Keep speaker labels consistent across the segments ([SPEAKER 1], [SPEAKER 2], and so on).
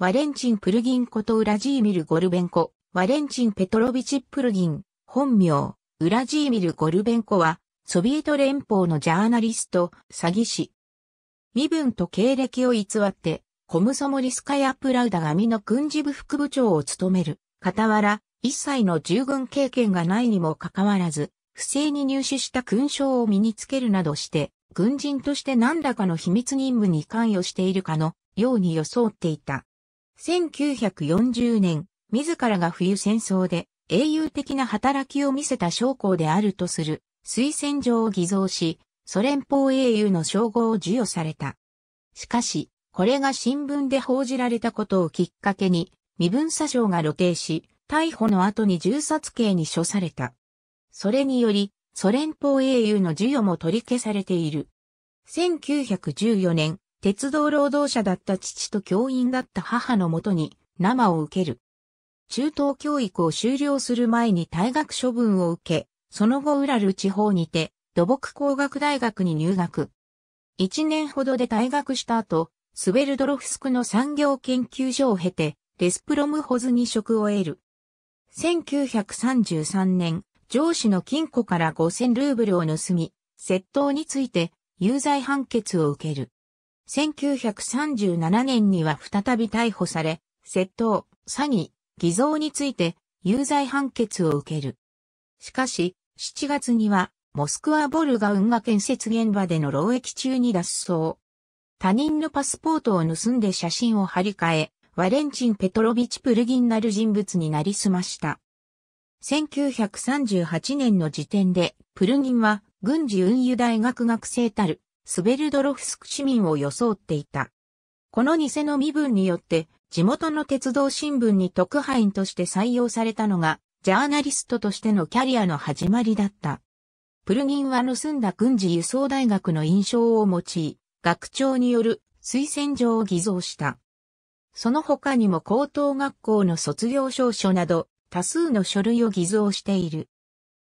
[SPEAKER 1] ワレンチン・プルギンことウラジーミル・ゴルベンコ、ワレンチン・ペトロビチ・プルギン、本名、ウラジーミル・ゴルベンコは、ソビエト連邦のジャーナリスト、詐欺師。身分と経歴を偽って、コムソモリスカヤ・プラウダ紙の軍事部副部長を務める、傍ら、一切の従軍経験がないにもかかわらず、不正に入手した勲章を身につけるなどして、軍人として何らかの秘密任務に関与しているかのように装っていた。1940年、自らが冬戦争で英雄的な働きを見せた将校であるとする推薦状を偽造し、ソ連邦英雄の称号を授与された。しかし、これが新聞で報じられたことをきっかけに、身分差称が露呈し、逮捕の後に銃殺刑に処された。それにより、ソ連邦英雄の授与も取り消されている。1914年、鉄道労働者だった父と教員だった母のもとに生を受ける。中等教育を終了する前に退学処分を受け、その後ウラル地方にて土木工学大学に入学。一年ほどで退学した後、スベルドロフスクの産業研究所を経て、レスプロムホズに職を得る。1933年、上司の金庫から5000ルーブルを盗み、窃盗について有罪判決を受ける。1937年には再び逮捕され、窃盗、詐欺、偽造について有罪判決を受ける。しかし、7月には、モスクワ・ボルガ運河建設現場での労役中に脱走。他人のパスポートを盗んで写真を張り替え、ワレンチン・ペトロビチ・プルギンなる人物になりすました。1938年の時点で、プルギンは軍事運輸大学学生たる。スベルドロフスク市民を装っていた。この偽の身分によって、地元の鉄道新聞に特派員として採用されたのが、ジャーナリストとしてのキャリアの始まりだった。プルギンは盗んだ軍事輸送大学の印象を用い、学長による推薦状を偽造した。その他にも高等学校の卒業証書など多数の書類を偽造している。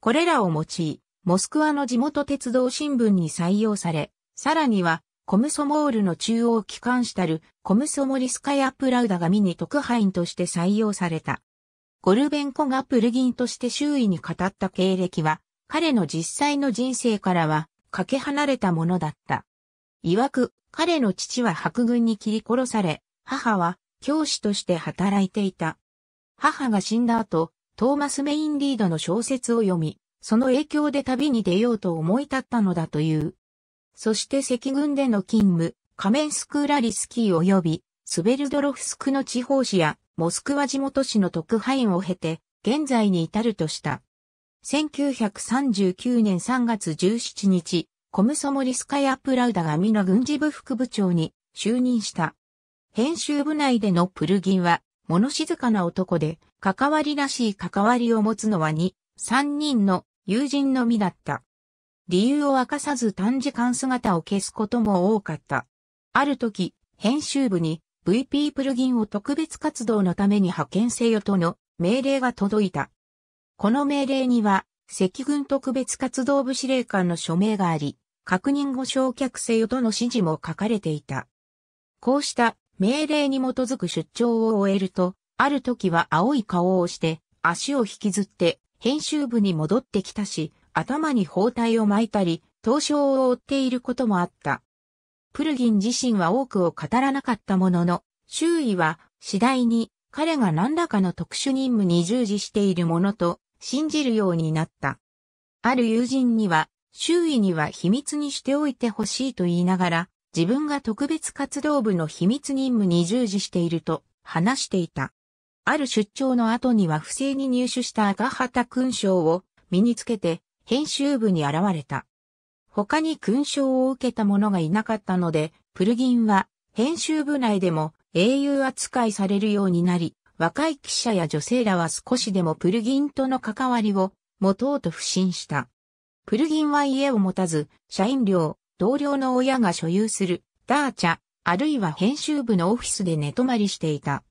[SPEAKER 1] これらを用い、モスクワの地元鉄道新聞に採用され、さらには、コムソモールの中央機関士たるコムソモリスカヤ・プラウダがミニ特派員として採用された。ゴルベンコがプルギンとして周囲に語った経歴は、彼の実際の人生からは、かけ離れたものだった。曰く、彼の父は白軍に切り殺され、母は教師として働いていた。母が死んだ後、トーマス・メインリードの小説を読み、その影響で旅に出ようと思い立ったのだという。そして赤軍での勤務、仮面スクーラリスキー及びスベルドロフスクの地方紙やモスクワ地元紙の特派員を経て、現在に至るとした。1939年3月17日、コムソモリスカヤ・プラウダがミの軍事部副部長に就任した。編集部内でのプルギンは、物静かな男で、関わりらしい関わりを持つのは2、3人の友人のみだった。理由を明かさず短時間姿を消すことも多かった。ある時、編集部に VP プルギンを特別活動のために派遣せよとの命令が届いた。この命令には、赤軍特別活動部司令官の署名があり、確認後焼却せよとの指示も書かれていた。こうした命令に基づく出張を終えると、ある時は青い顔をして、足を引きずって編集部に戻ってきたし、頭に包帯を巻いたり、頭傷を負っていることもあった。プルギン自身は多くを語らなかったものの、周囲は次第に彼が何らかの特殊任務に従事しているものと信じるようになった。ある友人には、周囲には秘密にしておいてほしいと言いながら、自分が特別活動部の秘密任務に従事していると話していた。ある出張の後には不正に入手した赤旗勲章を身につけて編集部に現れた。他に勲章を受けた者がいなかったので、プルギンは編集部内でも英雄扱いされるようになり、若い記者や女性らは少しでもプルギンとの関わりを持とうと不信した。プルギンは家を持たず、社員寮、同僚の親が所有するダーチャ、あるいは編集部のオフィスで寝泊まりしていた。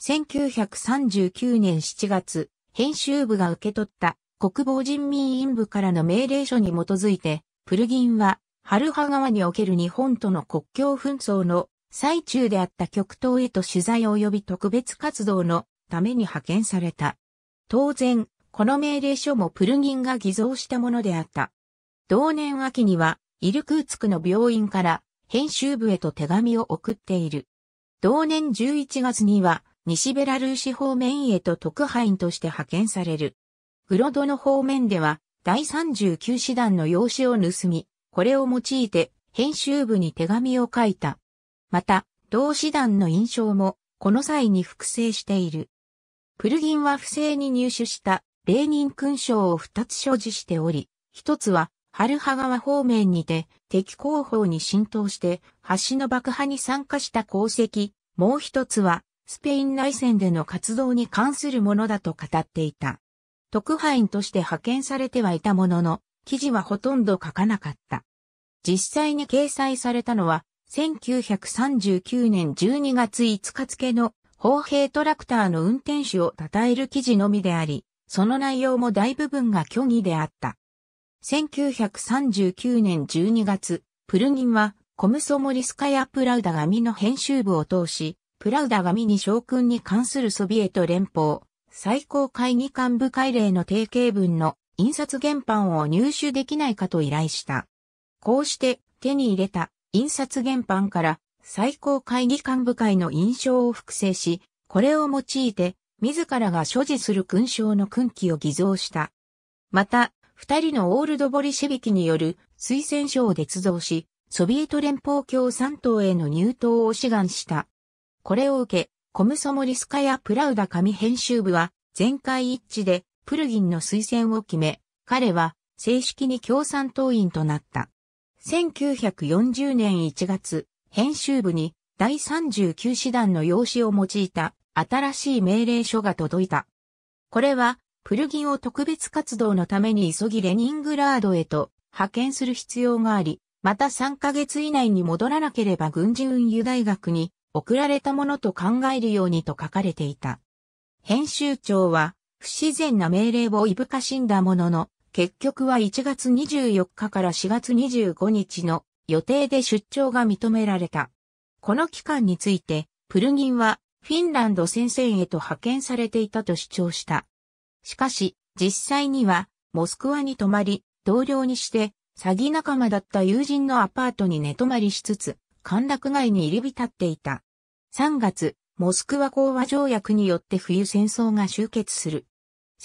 [SPEAKER 1] 1939年7月、編集部が受け取った国防人民委員部からの命令書に基づいて、プルギンは、ハルハ川における日本との国境紛争の最中であった極東へと取材及び特別活動のために派遣された。当然、この命令書もプルギンが偽造したものであった。同年秋には、イルクーツクの病院から編集部へと手紙を送っている。同年11月には、西ベラルーシ方面へと特派員として派遣される。グロドの方面では、第39師団の用紙を盗み、これを用いて編集部に手紙を書いた。また、同師団の印象も、この際に複製している。プルギンは不正に入手したレーニン勲章を二つ所持しており、一つは、春葉川方面にて敵後方に浸透して橋の爆破に参加した功績、もう一つはスペイン内戦での活動に関するものだと語っていた。特派員として派遣されてはいたものの、記事はほとんど書かなかった。実際に掲載されたのは、1939年12月5日付の砲兵トラクターの運転手を称える記事のみであり、その内容も大部分が虚偽であった。1939年12月、プルニンはコムソモリスカヤ・プラウダ紙の編集部を通し、プラウダ紙に将軍に関するソビエト連邦、最高会議幹部会例の定型文の印刷原版を入手できないかと依頼した。こうして手に入れた印刷原版から最高会議幹部会の印象を複製し、これを用いて自らが所持する勲章の勲旗を偽造した。また、二人のオールドボリシェビキによる推薦書を捏造し、ソビエト連邦共産党への入党を志願した。これを受け、コムソモリスカやプラウダ紙編集部は全会一致でプルギンの推薦を決め、彼は正式に共産党員となった。1940年1月、編集部に第39師団の用紙を用いた新しい命令書が届いた。これは、プルギンを特別活動のために急ぎレニングラードへと派遣する必要があり、また3ヶ月以内に戻らなければ軍事運輸大学に送られたものと考えるようにと書かれていた。編集長は、不自然な命令をいぶかしんだものの、結局は1月24日から4月25日の予定で出張が認められた。この期間について、プルギンはフィンランド戦線へと派遣されていたと主張した。しかし、実際には、モスクワに泊まり、同僚にして、詐欺仲間だった友人のアパートに寝泊まりしつつ、歓楽街に入り浸っていた。3月、モスクワ講和条約によって冬戦争が終結する。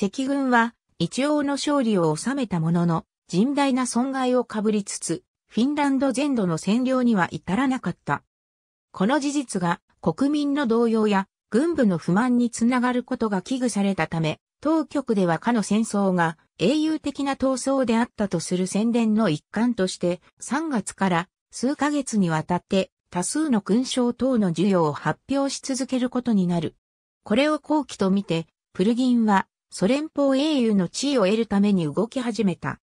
[SPEAKER 1] 赤軍は一応の勝利を収めたものの、甚大な損害を被りつつ、フィンランド全土の占領には至らなかった。この事実が国民の動揺や軍部の不満につながることが危惧されたため、当局ではかの戦争が英雄的な闘争であったとする宣伝の一環として、3月から数ヶ月にわたって多数の勲章等の授与を発表し続けることになる。これを後期とみて、プルギンはソ連邦英雄の地位を得るために動き始めた。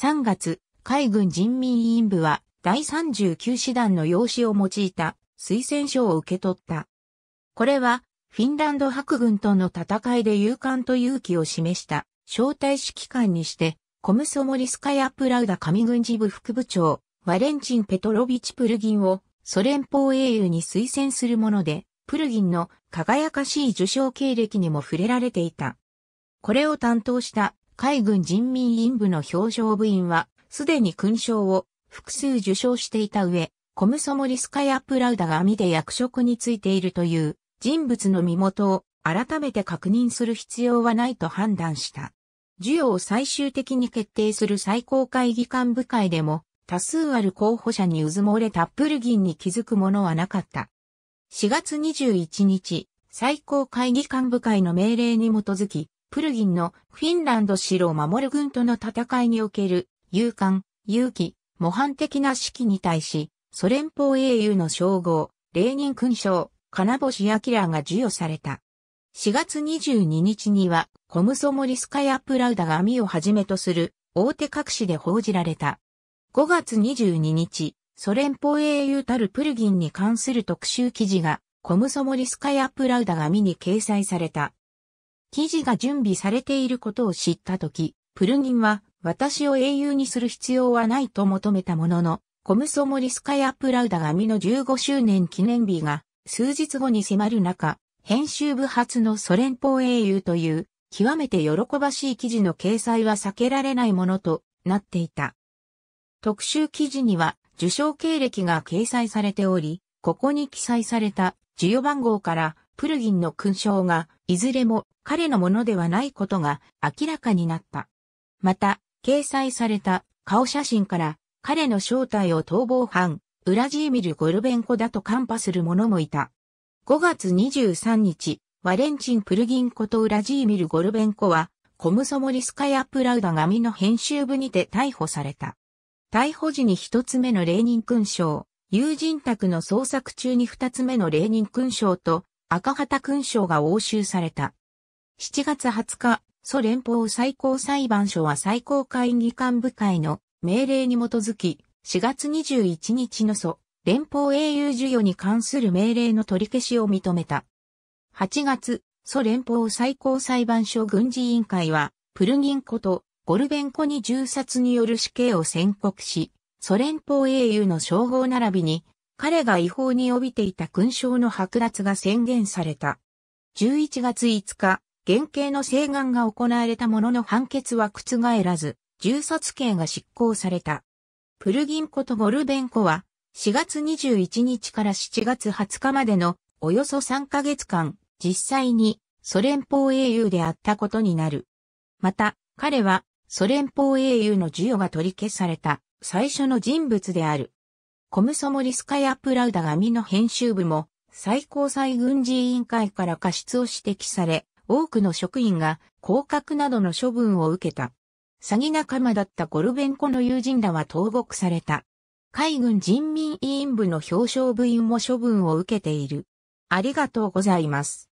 [SPEAKER 1] 3月、海軍人民委員部は第39師団の用紙を用いた推薦書を受け取った。これは、フィンランド白軍との戦いで勇敢と勇気を示した招待指揮官にして、コムソモリスカヤ・プラウダ上軍事部副部長、ワレンチン・ペトロビチ・プルギンをソ連邦英雄に推薦するもので、プルギンの輝かしい受賞経歴にも触れられていた。これを担当した海軍人民委員部の表彰部員は、すでに勲章を複数受賞していた上、コムソモリスカヤ・プラウダが網で役職についているという人物の身元を改めて確認する必要はないと判断した。授与を最終的に決定する最高会議官部会でも多数ある候補者に渦漏れたプルギンに気づくものはなかった。4月21日、最高会議幹部会の命令に基づき、プルギンのフィンランド城を守る軍との戦いにおける勇敢、勇気、模範的な指揮に対し、ソ連邦英雄の称号、レーニン勲章、金星明が授与された。4月22日には、コムソモリスカヤ・プラウダが網をはじめとする大手各紙で報じられた。5月22日、ソ連邦英雄たるプルギンに関する特集記事が、コムソモリスカヤ・プラウダが見に掲載された。記事が準備されていることを知ったとき、プルギンは、私を英雄にする必要はないと求めたものの、コムソモリスカヤ・プラウダが見の15周年記念日が、数日後に迫る中、編集部発のソ連邦英雄という、極めて喜ばしい記事の掲載は避けられないものとなっていた。特集記事には受賞経歴が掲載されており、ここに記載された授与番号からプルギンの勲章がいずれも彼のものではないことが明らかになった。また、掲載された顔写真から彼の正体を逃亡犯、ウラジーミル・ゴルベンコだと看破する者もいた。5月23日、ワレンチン・プルギンコとウラジーミル・ゴルベンコは、コムソモリスカヤ・プラウダ紙の編集部にて逮捕された。逮捕時に一つ目の霊人勲章、友人宅の捜索中に二つ目の霊人勲章と赤旗勲章が押収された。7月20日、ソ連邦最高裁判所は最高会議幹部会の命令に基づき、4月21日のソ連邦英雄授与に関する命令の取り消しを認めた。8月、ソ連邦最高裁判所軍事委員会は、プルギンことゴルベンコに銃殺による死刑を宣告し、ソ連邦英雄の称号並びに、彼が違法に帯びていた勲章の剥奪が宣言された。11月5日、原刑の請願が行われたものの判決は覆らず、銃殺刑が執行された。プルギンコとゴルベンコは、4月21日から7月20日までのおよそ3ヶ月間、実際にソ連邦英雄であったことになる。また、彼はソ連邦英雄の授与が取り消された最初の人物である。コムソモリスカヤ・プラウダ紙の編集部も最高裁軍事委員会から過失を指摘され、多くの職員が降格などの処分を受けた。詐欺仲間だったゴルベンコの友人らは投獄された。海軍人民委員部の表彰部員も処分を受けている。ありがとうございます。